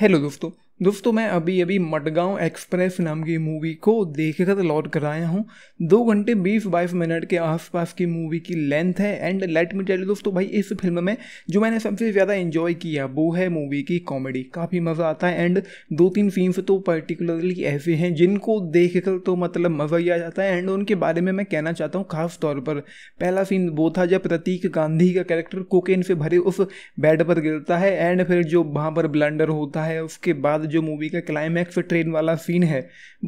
hello दोस्तों दोस्तों तो मैं अभी अभी मडगांव एक्सप्रेस नाम की मूवी को देखकर लौट कर आया हूँ दो घंटे बीस बाईस मिनट के आसपास की मूवी की लेंथ है एंड लेट मी टेल दोस्तों भाई इस फिल्म में जो मैंने सबसे ज़्यादा एंजॉय किया वो है मूवी की कॉमेडी काफ़ी मज़ा आता है एंड दो तीन सीन्स तो पर्टिकुलरली ऐसे हैं जिनको देख तो मतलब मज़ा ही आ जाता है एंड उनके बारे में मैं कहना चाहता हूँ खास तौर पर पहला सीन वो था जब प्रतीक गांधी का कैरेक्टर कोकेन से भरे उस बेड पर गिरता है एंड फिर जो वहाँ पर ब्लंडर होता है उसके बाद जो मूवी का क्लाइमैक्स ट्रेन वाला सीन है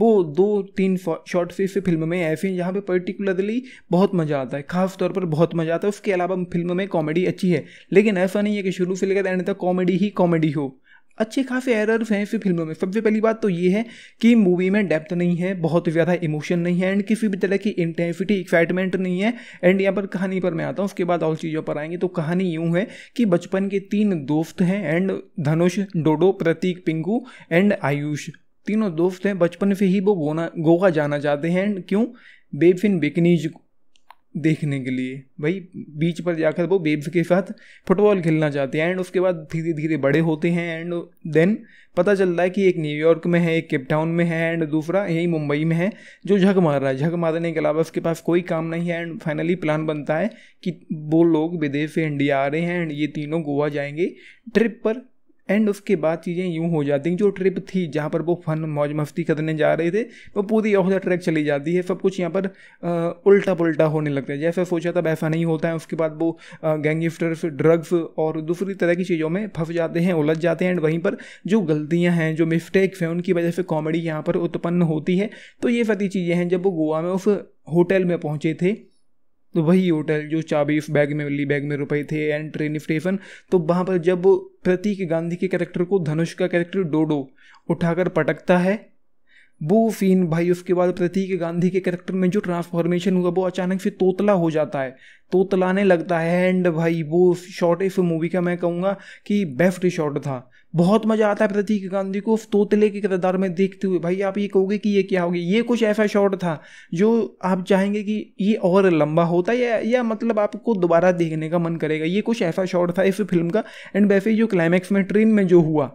वो दो तीन शॉर्ट से फिल्म में ऐसे हैं जहाँ पर पर्टिकुलरली बहुत मज़ा आता है खास तौर पर बहुत मज़ा आता है उसके अलावा फिल्म में कॉमेडी अच्छी है लेकिन ऐसा नहीं है कि शुरू से लेकर एंड तक कॉमेडी ही कॉमेडी हो अच्छे खासे एरर्स हैं इस फिल्मों में सबसे पहली बात तो ये है कि मूवी में डेप्थ नहीं है बहुत ज़्यादा इमोशन नहीं है एंड किसी भी तरह की इंटेंसिटी एक्साइटमेंट नहीं है एंड यहाँ पर कहानी पर मैं आता हूँ उसके बाद और चीज़ों पर आएंगे तो कहानी यूँ है कि बचपन के तीन दोस्त हैं and Dhanush Dodo Prateek Pingu and Ayush तीनों दोस्त हैं बचपन से ही वो गोना गोवा जाना चाहते हैं एंड क्यों बेफिन बिकनीज देखने के लिए भाई बीच पर जाकर वो बेब्स के साथ फुटबॉल खेलना चाहते हैं एंड उसके बाद धीरे धीरे बड़े होते हैं एंड देन पता चलता है कि एक न्यूयॉर्क में है एक केपटाउन में है एंड दूसरा यही मुंबई में है जो झक मार रहा है झक मारने के अलावा उसके पास कोई काम नहीं है एंड फाइनली प्लान बनता है कि वो लोग विदेश से इंडिया आ रहे हैं एंड ये तीनों गोवा जाएंगे ट्रिप पर एंड उसके बाद चीज़ें यूँ हो जाती हैं जो ट्रिप थी जहाँ पर वो फन मौज मस्ती करने जा रहे थे वो पूरी ऑफ द ट्रैक चली जाती है सब कुछ यहाँ पर उल्टा पुलटा होने लगता है जैसा सोचा था वैसा नहीं होता है उसके बाद वो गैंगस्टर्स ड्रग्स और दूसरी तरह की चीज़ों में फंस जाते हैं उलझ जाते हैं एंड वहीं पर जो गलतियाँ हैं जो मिस्टेक्स हैं उनकी वजह से कॉमेडी यहाँ पर उत्पन्न होती है तो ये सारी चीज़ें हैं जब वो गोवा में उस होटल में पहुँचे थे तो वही होटल जो चाबी बैग में मिली बैग में रुपए थे एंड ट्रेन स्टेशन तो वहाँ पर जब प्रतीक गांधी के कैरेक्टर को धनुष का कैरेक्टर डोडो उठाकर पटकता है वो सीन भाई उसके बाद प्रतीक गांधी के करेक्टर में जो ट्रांसफॉर्मेशन हुआ वो अचानक से तोतला हो जाता है तोतलाने लगता है एंड भाई वो शॉर्ट इस मूवी का मैं कहूँगा कि बेस्ट शॉट था बहुत मज़ा आता है प्रतीक गांधी को तोतले के किरदार में देखते हुए भाई आप ये कहोगे कि ये क्या होगी ये कुछ ऐसा शॉट था जो आप चाहेंगे कि ये और लंबा होता या या मतलब आपको दोबारा देखने का मन करेगा ये कुछ ऐसा शॉट था इस फिल्म का एंड वैसे जो क्लाइमैक्स में ट्रेन में जो हुआ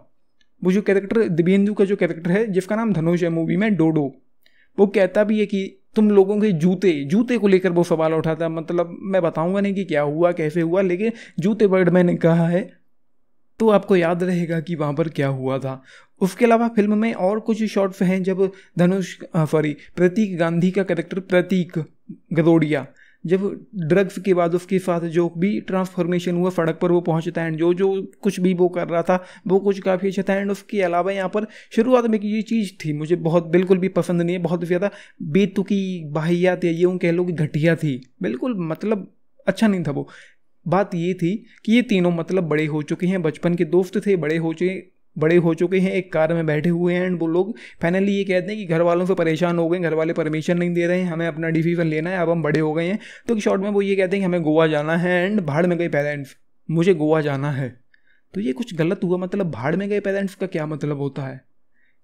वो जो कैरेक्टर दिव्यंदु का जो कैरेक्टर है जिसका नाम धनुष है मूवी में डोडो वो कहता भी है कि तुम लोगों के जूते जूते को लेकर वो सवाल उठाता मतलब मैं बताऊंगा नहीं कि क्या हुआ कैसे हुआ लेकिन जूते वर्ड मैंने कहा है तो आपको याद रहेगा कि वहाँ पर क्या हुआ था उसके अलावा फिल्म में और कुछ शॉर्ट्स हैं जब धनुष सॉरी प्रतीक गांधी का कैरेक्टर प्रतीक गदोड़िया जब ड्रग्स के बाद उसके साथ जो भी ट्रांसफॉर्मेशन हुआ सड़क पर वो पहुंचता है एंड जो जो कुछ भी वो कर रहा था वो कुछ काफ़ी अच्छा था एंड उसके अलावा यहाँ पर शुरुआत में ये चीज़ थी मुझे बहुत बिल्कुल भी पसंद नहीं है बहुत ज़्यादा बेतुकी बाहियात या यूँ कह लो कि घटिया थी बिल्कुल मतलब अच्छा नहीं था वो बात ये थी कि ये तीनों मतलब बड़े हो चुके हैं बचपन के दोस्त थे बड़े हो चुके बड़े हो चुके हैं एक कार में बैठे हुए हैं एंड वो लोग फाइनली ये कहते हैं कि घर वालों से परेशान हो गए घर वाले परमिशन नहीं दे रहे हैं हमें अपना डिसीजन लेना है अब हम बड़े हो गए हैं तो शॉर्ट में वो ये कहते हैं कि हमें गोवा जाना है एंड भाड़ में गए पेरेंट्स मुझे गोवा जाना है तो ये कुछ गलत हुआ मतलब भाड़ में गए पेरेंट्स का क्या मतलब होता है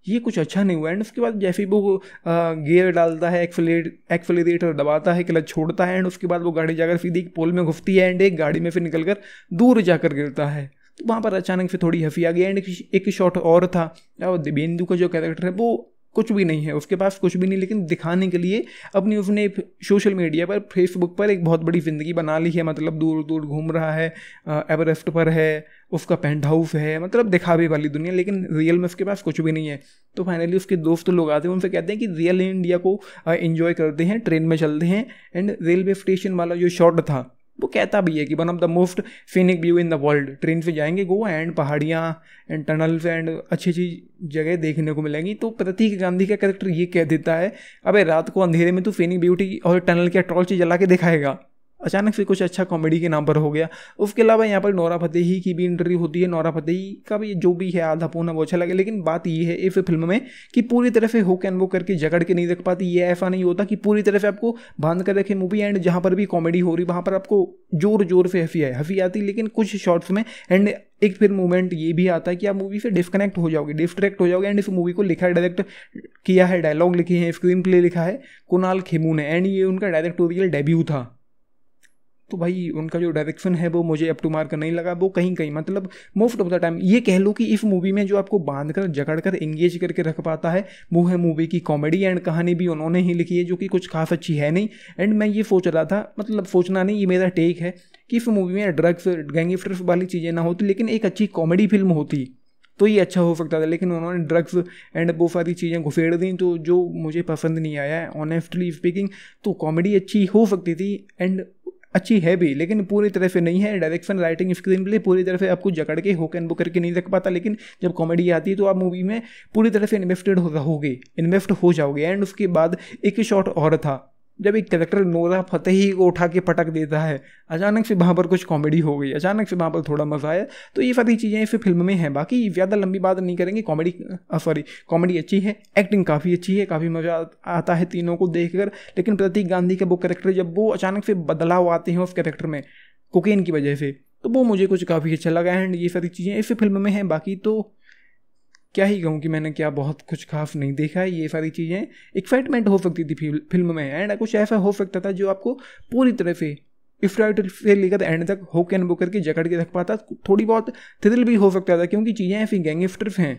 ये कुछ अच्छा नहीं हुआ एंड उसके बाद जैसे वो गियर डालता है एक्सलेट एक्सलेटर दबाता है क्लच छोड़ता है एंड उसके बाद वो गाड़ी जाकर सीधी पोल में घुसती है एंड एक गाड़ी में फिर निकल कर दूर जाकर गिरता है तो वहाँ पर अचानक फिर थोड़ी हफी आ गई एंड एक शॉट और था और दिबेंदु का जो कैरेक्टर है वो कुछ भी नहीं है उसके पास कुछ भी नहीं लेकिन दिखाने के लिए अपनी उसने सोशल मीडिया पर फेसबुक पर एक बहुत बड़ी ज़िंदगी बना ली है मतलब दूर दूर घूम रहा है एवरेस्ट पर है उसका पेंट हाउस है मतलब दिखावे वाली दुनिया लेकिन रियल में उसके पास कुछ भी नहीं है तो फाइनली उसके दोस्त लोग आते हैं उनसे कहते हैं कि रियल इंडिया को इन्जॉय करते हैं ट्रेन में चलते हैं एंड रेलवे स्टेशन वाला जो शॉट था वो कहता भी है कि one of the most scenic view in the world train से जाएंगे गोवा एंड पहाड़ियाँ एंड टनल्स एंड अच्छी अच्छी जगह देखने को मिलेंगी तो प्रतीक गांधी का कैरेक्टर ये कह देता है अबे रात को अंधेरे में तो फिनिक ब्यूटी और टनल के टॉर्च जला के दिखाएगा अचानक से कुछ अच्छा कॉमेडी के नाम पर हो गया उसके अलावा यहाँ पर नौरा फतेही की भी इंटरव्यू होती है नौरा फतेही का भी जो भी है आधा पूना वो अच्छा लगे लेकिन बात ये है इस फिल्म में कि पूरी तरह से हो कैन वो करके जगड़ के नहीं रख पाती ये ऐसा नहीं होता कि पूरी तरह से आपको बांध कर रखे मूवी एंड जहाँ पर भी कॉमेडी हो रही वहाँ पर आपको जोर जोर से हंसी आए हंसी आती लेकिन कुछ शॉर्ट्स में एंड एक फिर मोमेंट ये भी आता है कि आप मूवी से डिस्कनेक्ट हो जाओगे डिस्ट्रैक्ट हो जाओगे एंड इस मूवी को लिखा डायरेक्ट किया है डायलॉग लिखे हैं स्क्रीन प्ले लिखा है कुणाल खेमू ने एंड ये उनका डायरेक्टोरियल डेब्यू था तो भाई उनका जो डायरेक्शन है वो मुझे अप टू मार्क नहीं लगा वो कहीं कहीं मतलब मोस्ट ऑफ द टाइम ये कह लो कि इस मूवी में जो आपको बांध कर जकड़ कर एंगेज करके रख पाता है वो है मूवी की कॉमेडी एंड कहानी भी उन्होंने ही लिखी है जो कि कुछ खास अच्छी है नहीं एंड मैं ये सोच रहा था मतलब सोचना नहीं ये मेरा टेक है कि इस मूवी में ड्रग्स गैंगस्टर्स वाली चीज़ें ना होती लेकिन एक अच्छी कॉमेडी फिल्म होती तो ये अच्छा हो सकता था लेकिन उन्होंने ड्रग्स एंड वो सारी चीज़ें घुसेड़ दी तो जो मुझे पसंद नहीं आया ऑनेस्टली स्पीकिंग तो कॉमेडी अच्छी हो सकती थी एंड अच्छी है भी लेकिन पूरी तरह से नहीं है डायरेक्शन राइटिंग स्क्रीन प्ले पूरी तरह से आपको जकड़ के होकर एंड बुक करके नहीं रख पाता लेकिन जब कॉमेडी आती है तो आप मूवी में पूरी तरह से इन्वेस्टेड हो रहोगे इन्वेस्ट हो जाओगे एंड उसके बाद एक शॉट और था जब एक कैरेक्टर नोरा फतेही को उठा के पटक देता है अचानक से वहाँ पर कुछ कॉमेडी हो गई अचानक से वहाँ पर थोड़ा मज़ा आया तो ये सारी चीज़ें इस फिल्म में हैं बाकी ज़्यादा लंबी बात नहीं करेंगे कॉमेडी सॉरी कॉमेडी अच्छी है एक्टिंग काफ़ी अच्छी है काफ़ी मज़ा आता है तीनों को देख कर लेकिन प्रतीक गांधी का वो करेक्टर जब वो अचानक से बदलाव आते हैं उस करेक्टर में कोकेन की वजह से तो वो मुझे कुछ काफ़ी अच्छा लगा एंड ये सारी चीज़ें इस फिल्म में हैं बाकी तो क्या ही कहूँ कि मैंने क्या बहुत कुछ खास नहीं देखा है ये सारी चीज़ें एक्साइटमेंट हो सकती थी फिल्म में एंड कुछ ऐसा हो सकता था जो आपको पूरी तरह से राइट से लेकर एंड तक होके कैन बुकर करके जकड़ के रख पाता थोड़ी बहुत थ्रिल भी हो सकता था क्योंकि चीज़ें ऐसी गैंगस्टर्स हैं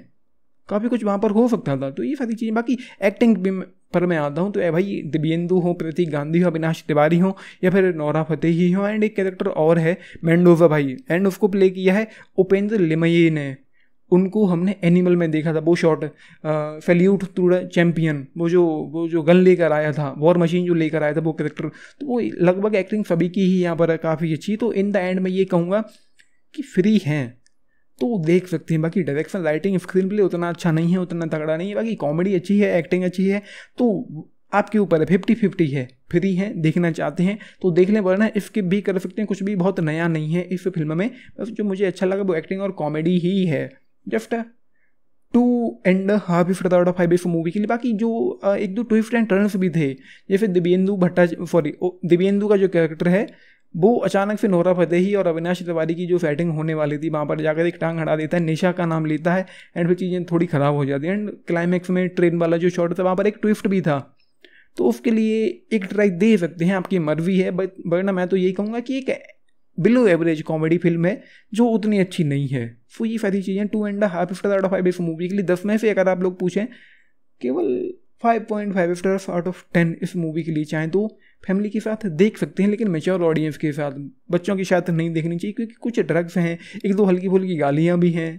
काफ़ी कुछ वहाँ पर हो सकता था तो ये सारी चीज़ें बाकी एक्टिंग भी पर मैं आता हूँ तो ए भाई दिव्यन्दु हो प्रतीक गांधी हो अविनाश तिवारी हो या फिर नौरा फतेही हो एंड एक कैरेक्टर और है मेंडोवा भाई एंड उसको प्ले किया है उपेंद्र लिमये ने उनको हमने एनिमल में देखा था वो shot salute to the champion वो जो वो जो गन लेकर आया था वॉर मशीन जो लेकर आया था वो करेक्टर तो वो लगभग एक्टिंग सभी की ही यहाँ पर काफ़ी अच्छी तो इन द एंड मैं ये कहूँगा कि फ्री हैं तो देख सकते हैं बाकी डायरेक्शन राइटिंग स्क्रीन प्ले उतना अच्छा नहीं है उतना तगड़ा नहीं है बाकी कॉमेडी अच्छी है एक्टिंग अच्छी है तो आपके ऊपर है फिफ्टी फिफ्टी है फ्री है देखना चाहते हैं तो देख लें वरना स्किप भी कर सकते हैं कुछ भी बहुत नया नहीं है इस फिल्म में बस जो मुझे अच्छा लगा वो एक्टिंग और कॉमेडी ही है just two and half if फिर ऑफ फाइव फॉर मूवी के लिए बाकी जो एक दो ट्विस्ट एंड टर्न्स भी थे जैसे फिर भट्टा सॉरी दिव्यंदु का जो कैरेक्टर है वो अचानक से नोरा फतेही और अविनाश तिवारी की जो फैटिंग होने वाली थी वहाँ पर जाकर एक टांग हटा देता है निशा का नाम लेता है एंड फिर चीज़ें थोड़ी ख़राब हो जाती है एंड क्लाइमैक्स में ट्रेन वाला जो शॉट था वहाँ पर एक ट्विस्ट भी था तो उसके लिए एक ट्राई दे सकते हैं आपकी मर्जी है बट वरना मैं तो यही कहूँगा कि एक बिलो एवरेज कॉमेडी फिल्म है जो उतनी अच्छी नहीं है सो तो ये सारी चीज़ें two and half star out of five इस मूवी के लिए दस में से अगर आप लोग पूछें केवल five point five after out of ten इस मूवी के लिए चाहें तो फैमिली के साथ देख सकते हैं लेकिन मेच्योर ऑडियंस के साथ बच्चों के साथ नहीं देखनी चाहिए क्योंकि कुछ ड्रग्स हैं एक दो हल्की फुल्की गालियाँ भी हैं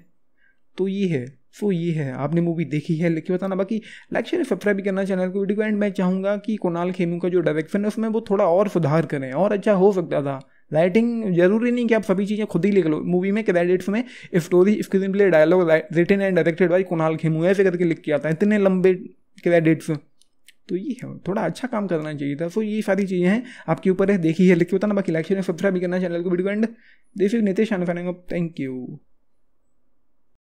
तो ये है सो तो ये है आपने मूवी देखी है लिख के बताना बाकी लाइक शेयर सब्सक्राइब भी करना चैनल को वीडियो एंड मैं चाहूँगा कि कुणाल खेमू का जो डायरेक्शन है उसमें वो थोड़ा और सुधार करें और अच्छा हो सकता था राइटिंग जरूरी नहीं कि आप सभी चीज़ें खुद ही लिख लो मूवी में क्रेडिट्स में story screenplay dialogue written and directed by Kunal Khemu ऐसे करके लिख के आता है इतने लंबे क्रेडिट्स तो ये है थोड़ा अच्छा काम करना चाहिए था सो ये सारी चीज़ें हैं आपके ऊपर है देखी है लिख के बताना बाकी लाइक शेयर सब्सक्राइब भी करना चैनल को वीडियो एंड देखिए इज नितेश थैंक यू